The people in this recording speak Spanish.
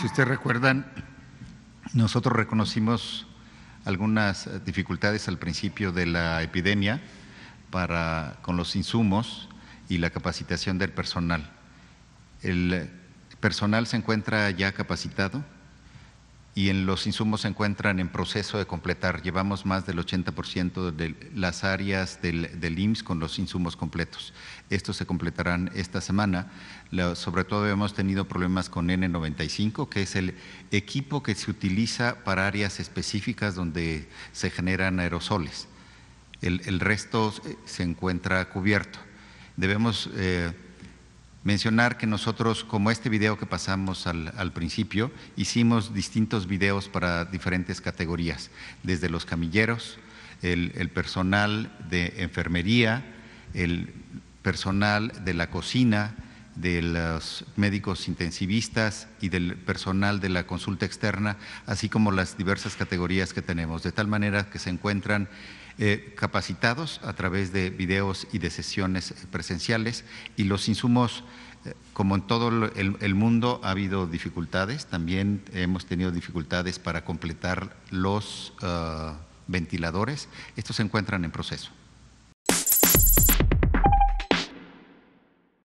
si ustedes recuerdan, nosotros reconocimos algunas eh, dificultades al principio de la epidemia para, con los insumos y la capacitación del personal. El eh, personal se encuentra ya capacitado, y en los insumos se encuentran en proceso de completar. Llevamos más del 80% de las áreas del, del, IMSS con los insumos completos. Estos se completarán esta semana. sobre todo hemos tenido problemas con N95, que es el equipo que se utiliza para áreas específicas donde se generan aerosoles. El, resto se encuentra cubierto. Debemos eh, mencionar que nosotros, como este video que pasamos al, principio, hicimos distintos videos para diferentes categorías, desde los camilleros, el personal de enfermería, el personal de la cocina, de los médicos intensivistas y del personal de la consulta externa, así como las diversas categorías que tenemos, de tal manera que se encuentran eh, capacitados a través de videos y de sesiones eh, presenciales y los insumos eh, como en todo el, mundo ha habido dificultades, también hemos tenido dificultades para completar los ah, ventiladores. Estos se encuentran en proceso.